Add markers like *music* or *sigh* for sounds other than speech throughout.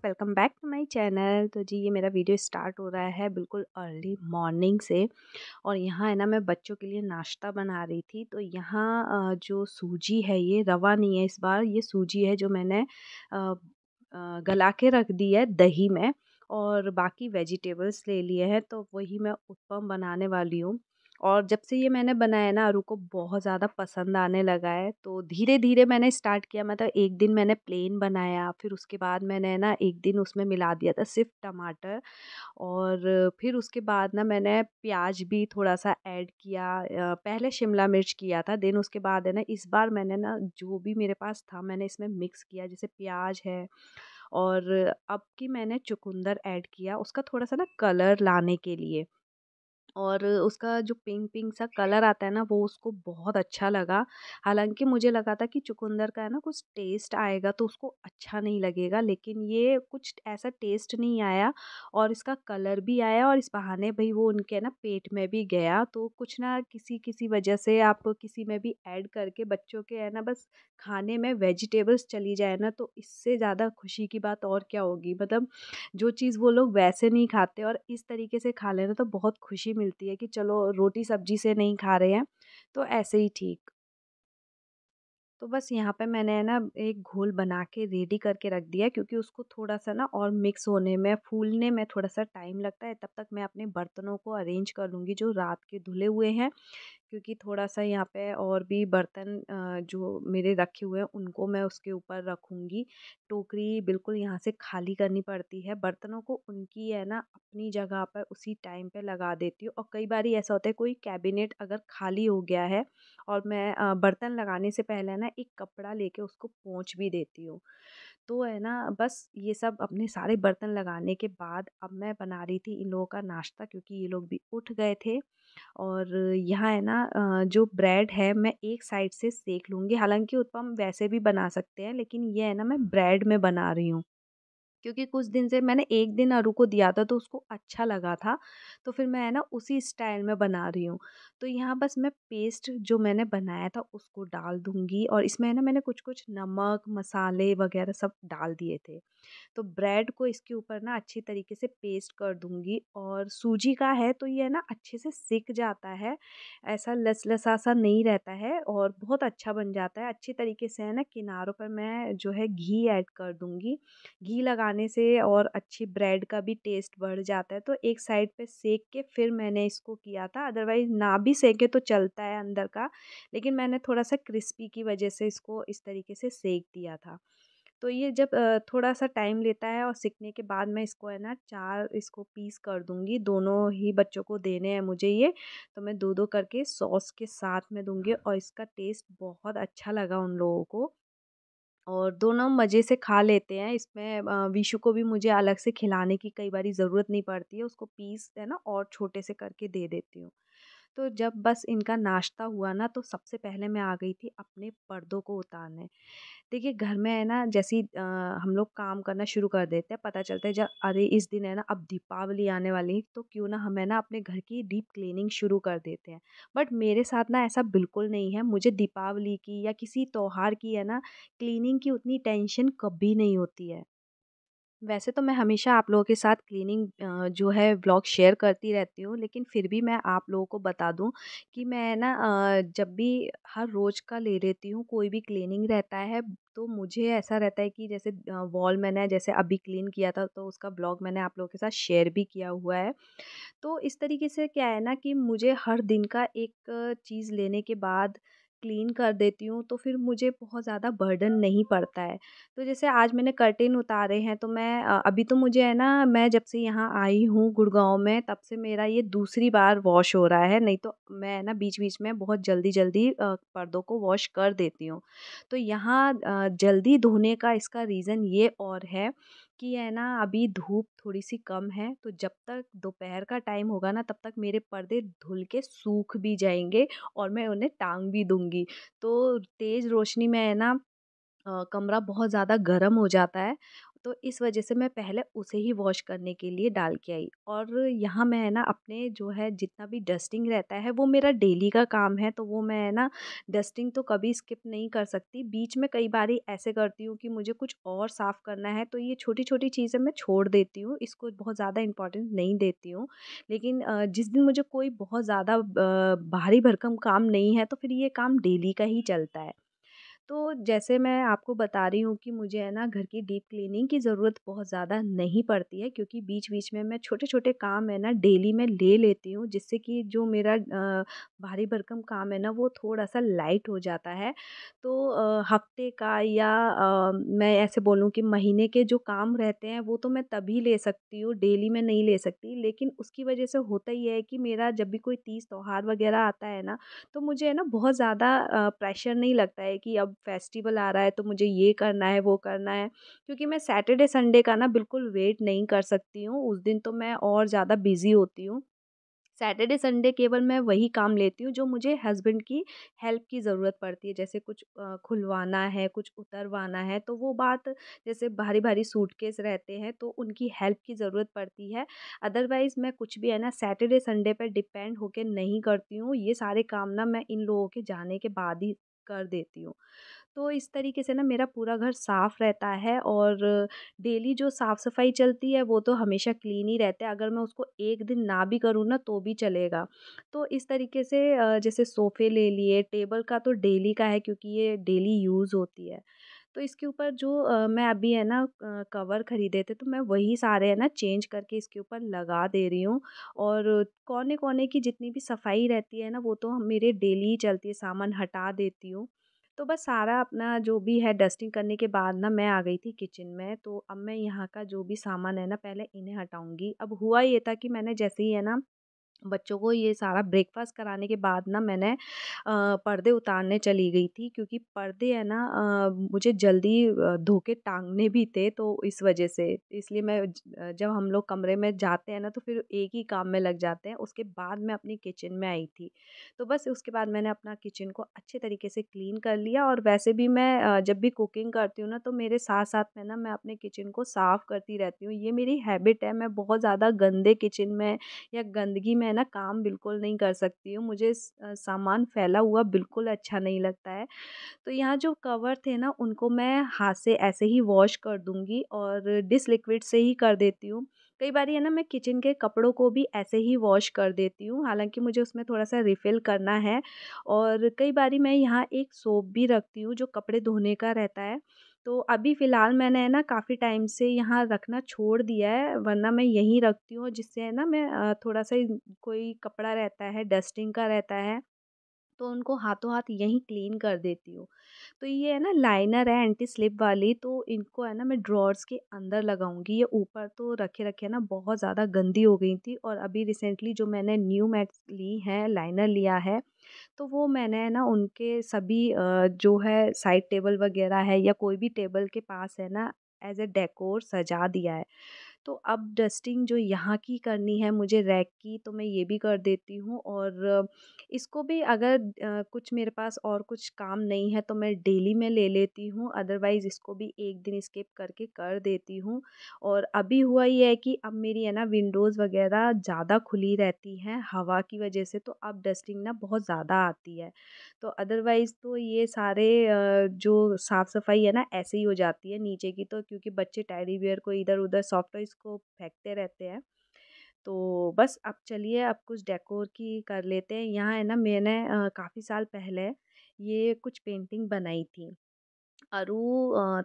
Friends welcome back to my channel तो जी ये मेरा वीडियो स्टार्ट हो रहा है बिल्कुल अर्ली मॉर्निंग से और यहाँ है ना मैं बच्चों के लिए नाश्ता बना रही थी तो यहाँ जो सूजी है ये रवा नहीं है इस बार ये सूजी है जो मैंने गला के रख दी है दही में और बाकी वेजिटेबल्स ले लिए हैं तो वही मैं उत्पम बनाने वाली हूँ और जब से ये मैंने बनाया ना आरू को बहुत ज़्यादा पसंद आने लगा है तो धीरे धीरे मैंने स्टार्ट किया मतलब एक दिन मैंने प्लेन बनाया फिर उसके बाद मैंने ना एक दिन उसमें मिला दिया था सिर्फ टमाटर और फिर उसके बाद ना मैंने प्याज भी थोड़ा सा ऐड किया पहले शिमला मिर्च किया था देन उसके बाद है ना इस बार मैंने ना जो भी मेरे पास था मैंने इसमें मिक्स किया जैसे प्याज है और अब की मैंने चुकंदर ऐड किया उसका थोड़ा सा ना कलर लाने के लिए और उसका जो पिंक पिंक सा कलर आता है ना वो उसको बहुत अच्छा लगा हालांकि मुझे लगा था कि चुकंदर का है ना कुछ टेस्ट आएगा तो उसको अच्छा नहीं लगेगा लेकिन ये कुछ ऐसा टेस्ट नहीं आया और इसका कलर भी आया और इस बहाने भाई वो उनके ना पेट में भी गया तो कुछ ना किसी किसी वजह से आप किसी में भी ऐड करके बच्चों के है ना बस खाने में वेजिटेबल्स चली जाए ना तो इससे ज़्यादा खुशी की बात और क्या होगी मतलब जो चीज़ वो लोग वैसे नहीं खाते और इस तरीके से खा लेना तो बहुत खुशी मिल मिलती है कि चलो रोटी सब्जी से नहीं खा रहे हैं तो ऐसे ही ठीक तो बस यहाँ पे मैंने है ना एक घोल बना के रेडी करके रख दिया क्योंकि उसको थोड़ा सा ना और मिक्स होने में फूलने में थोड़ा सा टाइम लगता है तब तक मैं अपने बर्तनों को अरेंज कर लूँगी जो रात के धुले हुए हैं क्योंकि थोड़ा सा यहाँ पे और भी बर्तन जो मेरे रखे हुए हैं उनको मैं उसके ऊपर रखूँगी टोकरी बिल्कुल यहाँ से खाली करनी पड़ती है बर्तनों को उनकी है ना अपनी जगह पर उसी टाइम पे लगा देती हूँ और कई बार ऐसा होता है कोई कैबिनेट अगर खाली हो गया है और मैं बर्तन लगाने से पहले ना ना एक कपड़ा लेके उसको पोंछ भी देती हूँ तो है ना बस ये सब अपने सारे बर्तन लगाने के बाद अब मैं बना रही थी इन लोगों का नाश्ता क्योंकि ये लोग भी उठ गए थे और यहाँ है ना जो ब्रेड है मैं एक साइड से सेक लूँगी हालांकि उत्पम वैसे भी बना सकते हैं लेकिन ये है ना मैं ब्रेड में बना रही हूँ क्योंकि कुछ दिन से मैंने एक दिन अरु को दिया था तो उसको अच्छा लगा था तो फिर मैं है ना उसी स्टाइल में बना रही हूँ तो यहाँ बस मैं पेस्ट जो मैंने बनाया था उसको डाल दूँगी और इसमें है ना मैंने कुछ कुछ नमक मसाले वगैरह सब डाल दिए थे तो ब्रेड को इसके ऊपर ना अच्छी तरीके से पेस्ट कर दूँगी और सूजी का है तो ये ना अच्छे से सिक जाता है ऐसा लसलसा सा नहीं रहता है और बहुत अच्छा बन जाता है अच्छी तरीके से है ना किनारों पर मैं जो है घी ऐड कर दूँगी घी लगाने खाने से और अच्छी ब्रेड का भी टेस्ट बढ़ जाता है तो एक साइड पे सेक के फिर मैंने इसको किया था अदरवाइज़ ना भी सेके तो चलता है अंदर का लेकिन मैंने थोड़ा सा क्रिस्पी की वजह से इसको इस तरीके से सेक दिया था तो ये जब थोड़ा सा टाइम लेता है और सीखने के बाद मैं इसको है ना चार इसको पीस कर दूंगी दोनों ही बच्चों को देने हैं मुझे ये तो मैं दो दो करके सॉस के साथ में दूंगी और इसका टेस्ट बहुत अच्छा लगा उन लोगों को और दोनों मज़े से खा लेते हैं इसमें विशु को भी मुझे अलग से खिलाने की कई बारी ज़रूरत नहीं पड़ती है उसको पीस है ना और छोटे से करके दे देती हूँ तो जब बस इनका नाश्ता हुआ ना तो सबसे पहले मैं आ गई थी अपने पर्दों को उतारने देखिए घर में है ना जैसे ही, आ, हम लोग काम करना शुरू कर देते हैं पता चलता है जब अरे इस दिन है ना अब दीपावली आने वाली तो क्यों ना हम है ना अपने घर की डीप क्लीनिंग शुरू कर देते हैं बट मेरे साथ ना ऐसा बिल्कुल नहीं है मुझे दीपावली की या किसी त्यौहार की है ना क्लीनिंग की उतनी टेंशन कभी नहीं होती है वैसे तो मैं हमेशा आप लोगों के साथ क्लीनिंग जो है ब्लॉग शेयर करती रहती हूँ, लेकिन फिर भी मैं आप लोगों को बता दूँ कि मैं ना जब भी हर रोज़ का ले लेती हूँ, कोई भी क्लीनिंग रहता है, तो मुझे ऐसा रहता है कि जैसे वॉल मैंने जैसे अभी क्लीन किया था, तो उसका ब्लॉग मैंने आप लोगों के साथ शेयर भी किया हुआ है। तो इस तरीके से क्या है ना कि मुझे हर दिन का एक चीज़ लेने के बाद क्लीन कर देती हूँ तो फिर मुझे बहुत ज़्यादा बर्डन नहीं पड़ता है तो जैसे आज मैंने कर्टेन उतारे हैं तो मैं अभी तो मुझे है ना मैं जब से यहाँ आई हूँ गुड़गांव में तब से मेरा ये दूसरी बार वॉश हो रहा है नहीं तो मैं ना बीच बीच में बहुत जल्दी जल्दी पर्दों को वॉश कर देती हूँ तो यहाँ जल्दी धोने का इसका रीज़न ये और है कि है ना अभी धूप थोड़ी सी कम है तो जब तक दोपहर का टाइम होगा ना तब तक मेरे पर्दे धुल के सूख भी जाएंगे और मैं उन्हें टांग भी दूंगी तो तेज़ रोशनी में है ना कमरा बहुत ज़्यादा गर्म हो जाता है तो इस वजह से मैं पहले उसे ही वॉश करने के लिए डाल के आई और यहाँ मैं है ना अपने जो है जितना भी डस्टिंग रहता है वो मेरा डेली का काम है तो वो मैं है ना डस्टिंग तो कभी स्किप नहीं कर सकती बीच में कई बार ही ऐसे करती हूँ कि मुझे कुछ और साफ़ करना है तो ये छोटी छोटी चीज़ें मैं छोड़ देती हूँ इसको बहुत ज़्यादा इंपॉर्टेंस नहीं देती हूँ लेकिन जिस दिन मुझे कोई बहुत ज़्यादा भारी भरकम काम नहीं है तो फिर ये काम डेली का ही चलता है तो जैसे मैं आपको बता रही हूँ कि मुझे है ना घर की डीप क्लीनिंग की ज़रूरत बहुत ज़्यादा नहीं पड़ती है क्योंकि बीच बीच में मैं छोटे छोटे काम है ना डेली में ले लेती हूँ जिससे कि जो मेरा भारी भरकम काम है ना वो थोड़ा सा लाइट हो जाता है तो हफ्ते का या मैं ऐसे बोलूँ कि महीने के जो काम रहते हैं वो तो मैं तभी ले सकती हूँ डेली में नहीं ले सकती लेकिन उसकी वजह से होता ही है कि मेरा जब भी कोई तीज त्यौहार वगैरह आता है ना तो मुझे है ना बहुत ज़्यादा प्रेशर नहीं लगता है कि अब फेस्टिवल आ रहा है तो मुझे ये करना है वो करना है क्योंकि मैं सैटरडे संडे का ना बिल्कुल वेट नहीं कर सकती हूँ उस दिन तो मैं और ज़्यादा बिज़ी होती हूँ सैटरडे संडे केवल मैं वही काम लेती हूँ जो मुझे हस्बैंड की हेल्प की ज़रूरत पड़ती है जैसे कुछ खुलवाना है कुछ उतरवाना है तो वो बात जैसे भारी भारी सूटकेस रहते हैं तो उनकी हेल्प की ज़रूरत पड़ती है अदरवाइज़ मैं कुछ भी है ना सैटरडे संडे पर डिपेंड होकर नहीं करती हूँ ये सारे काम ना मैं इन लोगों के जाने के बाद ही कर देती हूँ तो इस तरीके से ना मेरा पूरा घर साफ़ रहता है और डेली जो साफ़ सफाई चलती है वो तो हमेशा क्लीन ही रहता है अगर मैं उसको एक दिन ना भी करूँ ना तो भी चलेगा तो इस तरीके से जैसे सोफ़े ले लिए टेबल का तो डेली का है क्योंकि ये डेली यूज़ होती है तो इसके ऊपर जो मैं अभी है ना कवर ख़रीदे थे तो मैं वही सारे है ना चेंज करके इसके ऊपर लगा दे रही हूँ और कोने कोने की जितनी भी सफ़ाई रहती है ना वो तो मेरे डेली ही चलती है सामान हटा देती हूँ तो बस सारा अपना जो भी है डस्टिंग करने के बाद ना मैं आ गई थी किचन में तो अब मैं यहाँ का जो भी सामान है ना पहले इन्हें हटाऊँगी अब हुआ ये था कि मैंने जैसे ही है ना बच्चों को ये सारा ब्रेकफ़ास्ट कराने के बाद ना मैंने पर्दे उतारने चली गई थी क्योंकि पर्दे है ना मुझे जल्दी धो के टांगने भी थे तो इस वजह से इसलिए मैं जब हम लोग कमरे में जाते हैं ना तो फिर एक ही काम में लग जाते हैं उसके बाद मैं अपनी किचन में आई थी तो बस उसके बाद मैंने अपना किचन को अच्छे तरीके से क्लीन कर लिया और वैसे भी मैं जब भी कुकिंग करती हूँ ना तो मेरे साथ साथ में ना मैं अपने किचन को साफ़ करती रहती हूँ ये मेरी हैबिट है मैं बहुत ज़्यादा गंदे किचन में या गंदगी में ना काम बिल्कुल नहीं कर सकती हूँ मुझे सामान फैला हुआ बिल्कुल अच्छा नहीं लगता है तो यहाँ जो कवर थे ना उनको मैं हाथ से ऐसे ही वॉश कर दूँगी और डिस लिक्विड से ही कर देती हूँ कई बार है ना मैं किचन के कपड़ों को भी ऐसे ही वॉश कर देती हूँ हालांकि मुझे उसमें थोड़ा सा रिफ़िल करना है और कई बार मैं यहाँ एक सोप भी रखती हूँ जो कपड़े धोने का रहता है तो अभी फ़िलहाल मैंने है ना काफ़ी टाइम से यहाँ रखना छोड़ दिया है वरना मैं यहीं रखती हूँ जिससे है ना मैं थोड़ा सा कोई कपड़ा रहता है डस्टिंग का रहता है तो उनको हाथों हाथ यहीं क्लीन कर देती हूँ तो ये है ना लाइनर है एंटी स्लिप वाली तो इनको है ना मैं ड्रॉर्स के अंदर लगाऊंगी ये ऊपर तो रखे रखे ना बहुत ज़्यादा गंदी हो गई थी और अभी रिसेंटली जो मैंने न्यू मैट्स ली हैं लाइनर लिया है तो वो मैंने है ना उनके सभी जो है साइड टेबल वगैरह है या कोई भी टेबल के पास है ना एज ए डेकोर सजा दिया है तो अब डस्टिंग जो यहाँ की करनी है मुझे रैक की तो मैं ये भी कर देती हूँ और इसको भी अगर कुछ मेरे पास और कुछ काम नहीं है तो मैं डेली में ले लेती हूँ अदरवाइज़ इसको भी एक दिन स्किप करके कर देती हूँ और अभी हुआ ये है कि अब मेरी है ना विंडोज़ वगैरह ज़्यादा खुली रहती हैं हवा की वजह से तो अब डस्टिंग ना बहुत ज़्यादा आती है तो अदरवाइज़ तो ये सारे जो साफ़ सफाई है ना ऐसे ही हो जाती है नीचे की तो क्योंकि बच्चे टैडी बियर को इधर उधर सॉफ्ट उसको फेंकते रहते हैं तो बस अब चलिए अब कुछ डेकोर की कर लेते हैं यहाँ है ना मैंने काफ़ी साल पहले ये कुछ पेंटिंग बनाई थी अरु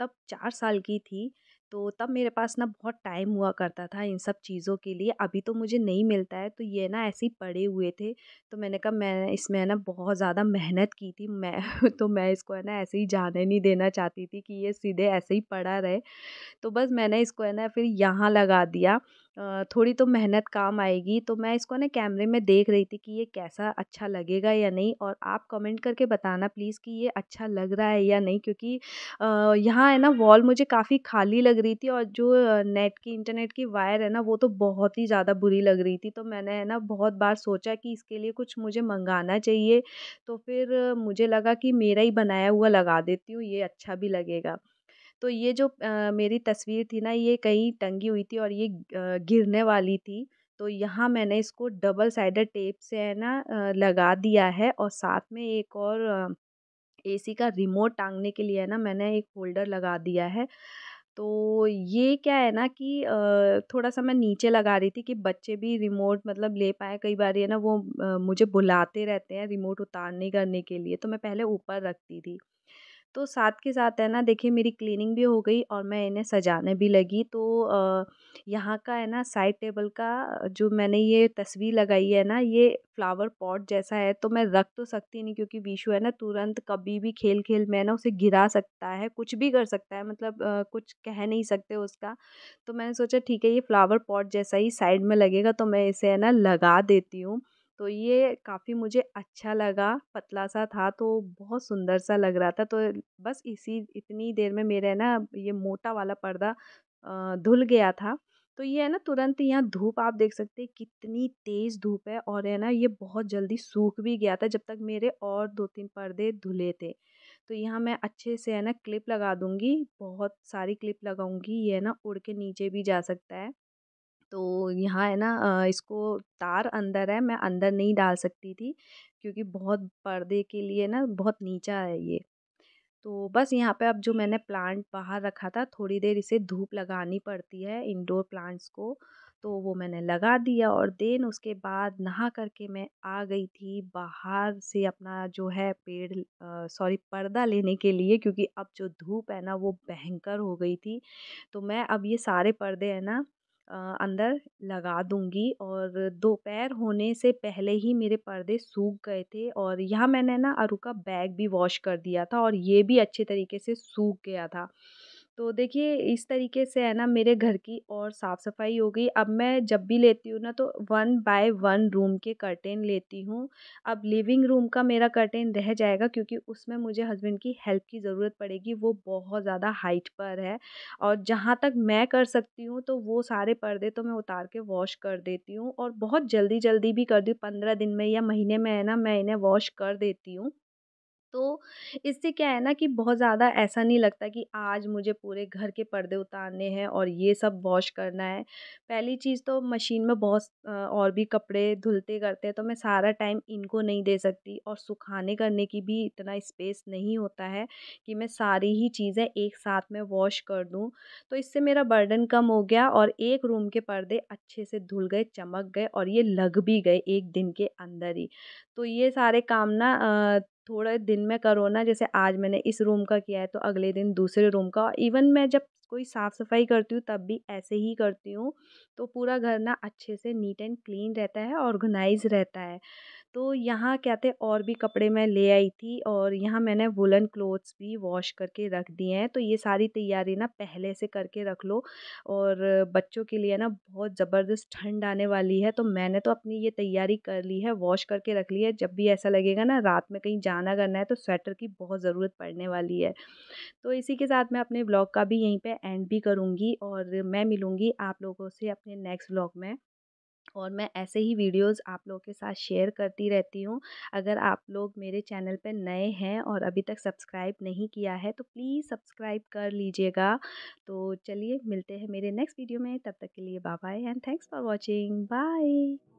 तब चार साल की थी तो तब मेरे पास ना बहुत टाइम हुआ करता था इन सब चीज़ों के लिए अभी तो मुझे नहीं मिलता है तो ये ना ऐसे ही पड़े हुए थे तो मैंने कहा मैं इसमें ना बहुत ज़्यादा मेहनत की थी मैं *laughs* तो मैं इसको है ना ऐसे ही जाने नहीं देना चाहती थी कि ये सीधे ऐसे ही पड़ा रहे तो बस मैंने इसको है ना फिर यहाँ लगा दिया थोड़ी तो मेहनत काम आएगी तो मैं इसको ना कैमरे में देख रही थी कि ये कैसा अच्छा लगेगा या नहीं और आप कमेंट करके बताना प्लीज़ कि ये अच्छा लग रहा है या नहीं क्योंकि यहाँ है ना वॉल मुझे काफ़ी खाली लग रही थी और जो नेट की इंटरनेट की वायर है ना वो तो बहुत ही ज़्यादा बुरी लग रही थी तो मैंने है ना बहुत बार सोचा कि इसके लिए कुछ मुझे मंगाना चाहिए तो फिर मुझे लगा कि मेरा ही बनाया हुआ लगा देती हूँ ये अच्छा भी लगेगा तो ये जो आ, मेरी तस्वीर थी ना ये कहीं टंगी हुई थी और ये गिरने वाली थी तो यहाँ मैंने इसको डबल साइडेड टेप से है ना लगा दिया है और साथ में एक और एसी का रिमोट टांगने के लिए है ना मैंने एक होल्डर लगा दिया है तो ये क्या है ना कि थोड़ा सा मैं नीचे लगा रही थी कि बच्चे भी रिमोट मतलब ले पाए कई बार ये ना वो मुझे बुलाते रहते हैं रिमोट उतारने करने के लिए तो मैं पहले ऊपर रखती थी तो साथ के साथ है ना देखिए मेरी क्लीनिंग भी हो गई और मैं इन्हें सजाने भी लगी तो यहाँ का है ना साइड टेबल का जो मैंने ये तस्वीर लगाई है ना ये फ्लावर पॉट जैसा है तो मैं रख तो सकती नहीं क्योंकि विशु है ना तुरंत कभी भी खेल खेल में है ना उसे गिरा सकता है कुछ भी कर सकता है मतलब आ, कुछ कह नहीं सकते उसका तो मैंने सोचा ठीक है ये फ्लावर पॉट जैसा ही साइड में लगेगा तो मैं इसे है ना लगा देती हूँ तो ये काफ़ी मुझे अच्छा लगा पतला सा था तो बहुत सुंदर सा लग रहा था तो बस इसी इतनी देर में मेरे ना ये मोटा वाला पर्दा धुल गया था तो ये है ना तुरंत यहाँ धूप आप देख सकते हैं कितनी तेज़ धूप है और है ना ये बहुत जल्दी सूख भी गया था जब तक मेरे और दो तीन पर्दे धुले थे तो यहाँ मैं अच्छे से है ना क्लिप लगा दूँगी बहुत सारी क्लिप लगाऊँगी ये है ना उड़ के नीचे भी जा सकता है तो यहाँ है ना इसको तार अंदर है मैं अंदर नहीं डाल सकती थी क्योंकि बहुत पर्दे के लिए ना बहुत नीचा है ये तो बस यहाँ पे अब जो मैंने प्लांट बाहर रखा था थोड़ी देर इसे धूप लगानी पड़ती है इंडोर प्लांट्स को तो वो मैंने लगा दिया और देन उसके बाद नहा करके मैं आ गई थी बाहर से अपना जो है पेड़ सॉरी पर्दा लेने के लिए क्योंकि अब जो धूप है ना वो भयंकर हो गई थी तो मैं अब ये सारे पर्दे है ना अंदर लगा दूंगी और दोपहर होने से पहले ही मेरे पर्दे सूख गए थे और यहाँ मैंने ना अरुका बैग भी वॉश कर दिया था और ये भी अच्छे तरीके से सूख गया था तो देखिए इस तरीके से है ना मेरे घर की और साफ़ सफ़ाई हो गई अब मैं जब भी लेती हूँ ना तो वन बाय वन रूम के कर्टेन लेती हूँ अब लिविंग रूम का मेरा कर्टेन रह जाएगा क्योंकि उसमें मुझे हस्बैंड की हेल्प की ज़रूरत पड़ेगी वो बहुत ज़्यादा हाइट पर है और जहाँ तक मैं कर सकती हूँ तो वो सारे पर्दे तो मैं उतार के वॉश कर देती हूँ और बहुत जल्दी जल्दी भी कर दी पंद्रह दिन में या महीने में है ना मैं इन्हें वॉश कर देती हूँ तो इससे क्या है ना कि बहुत ज़्यादा ऐसा नहीं लगता कि आज मुझे पूरे घर के पर्दे उतारने हैं और ये सब वॉश करना है पहली चीज़ तो मशीन में बहुत और भी कपड़े धुलते करते हैं तो मैं सारा टाइम इनको नहीं दे सकती और सुखाने करने की भी इतना स्पेस नहीं होता है कि मैं सारी ही चीज़ें एक साथ में वॉश कर दूँ तो इससे मेरा बर्डन कम हो गया और एक रूम के पर्दे अच्छे से धुल गए चमक गए और ये लग भी गए एक दिन के अंदर ही तो ये सारे काम ना थोड़े दिन में करो ना जैसे आज मैंने इस रूम का किया है तो अगले दिन दूसरे रूम का इवन मैं जब कोई साफ़ सफाई करती हूँ तब भी ऐसे ही करती हूँ तो पूरा घर ना अच्छे से नीट एंड क्लीन रहता है ऑर्गेनाइज़ रहता है तो यहाँ कहते और भी कपड़े मैं ले आई थी और यहाँ मैंने वुलन क्लोथ्स भी वॉश करके रख दिए हैं तो ये सारी तैयारी ना पहले से करके रख लो और बच्चों के लिए ना बहुत ज़बरदस्त ठंड आने वाली है तो मैंने तो अपनी ये तैयारी कर ली है वॉश करके रख ली है जब भी ऐसा लगेगा ना रात में कहीं जाना करना है तो स्वेटर की बहुत ज़रूरत पड़ने वाली है तो इसी के साथ मैं अपने ब्लॉग का भी यहीं पर एंड भी करूँगी और मैं मिलूँगी आप लोगों से अपने नेक्स्ट ब्लॉग में और मैं ऐसे ही वीडियोस आप लोगों के साथ शेयर करती रहती हूँ अगर आप लोग मेरे चैनल पर नए हैं और अभी तक सब्सक्राइब नहीं किया है तो प्लीज़ सब्सक्राइब कर लीजिएगा तो चलिए मिलते हैं मेरे नेक्स्ट वीडियो में तब तक के लिए bye and thanks for watching bye